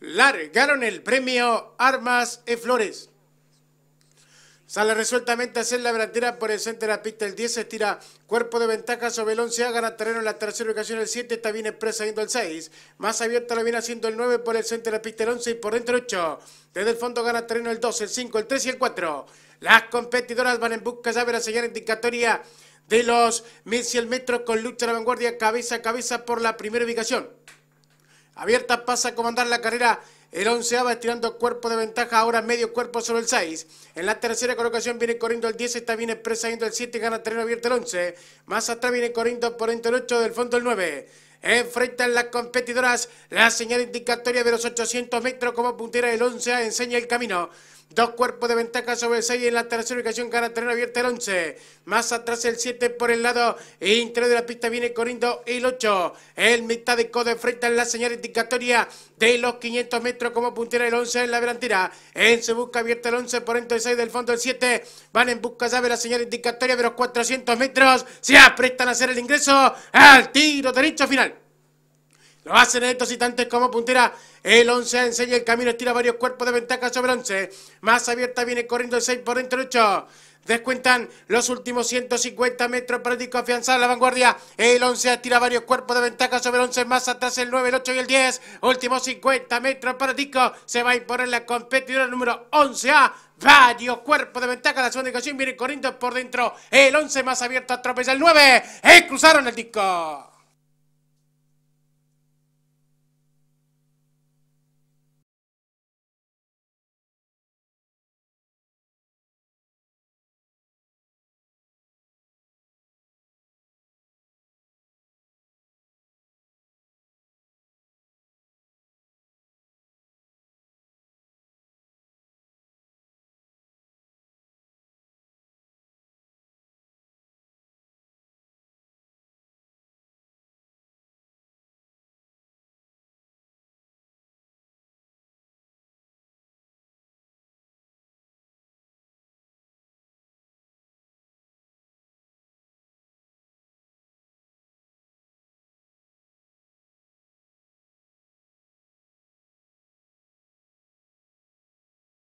largaron el premio Armas y Flores. Sale resueltamente a hacer la delantera por el centro de la pista. El 10 estira cuerpo de ventaja sobre el 11. Gana terreno en la tercera ubicación. El 7 está bien expresa yendo el 6. Más abierta lo viene haciendo el 9 por el centro de la pista. El 11 y por dentro el 8. Desde el fondo gana terreno el 2, el 5, el 3 y el 4. Las competidoras van en busca de la señal indicatoria de los 1100 metros con lucha de la vanguardia cabeza a cabeza por la primera ubicación. Abierta pasa a comandar la carrera el 11A, va estirando cuerpo de ventaja, ahora medio cuerpo sobre el 6. En la tercera colocación viene corriendo el 10, está bien expresa el 7, gana terreno abierto el 11. Más atrás viene corriendo por dentro el 8, del fondo el 9. Enfrentan las competidoras, la señal indicatoria de los 800 metros como puntera del 11 enseña el camino. Dos cuerpos de ventaja sobre 6 en la tercera ubicación, gana terreno abierto el 11. Más atrás el 7 por el lado interior de la pista viene corriendo el 8. El mitad de codo enfrenta la señal indicatoria de los 500 metros como puntera el 11 en la delantera. En su busca abierta el 11 por del 6 del fondo el 7. Van en busca, de la señal indicatoria de los 400 metros. Se aprestan a hacer el ingreso al tiro derecho final. Lo hacen estos instantes como puntera. El 11 enseña el camino, estira varios cuerpos de ventaja sobre 11. Más abierta viene corriendo el 6 por dentro del 8. Descuentan los últimos 150 metros para afianzar la vanguardia. El 11 tira varios cuerpos de ventaja sobre el 11. Más atrás el 9, el 8 y el 10. Últimos 50 metros para disco. Se va a imponer la competidora número 11A varios cuerpos de ventaja. La segunda ocasión viene corriendo por dentro. El 11 más abierto atropella el 9. ¡Eh! Cruzaron el disco.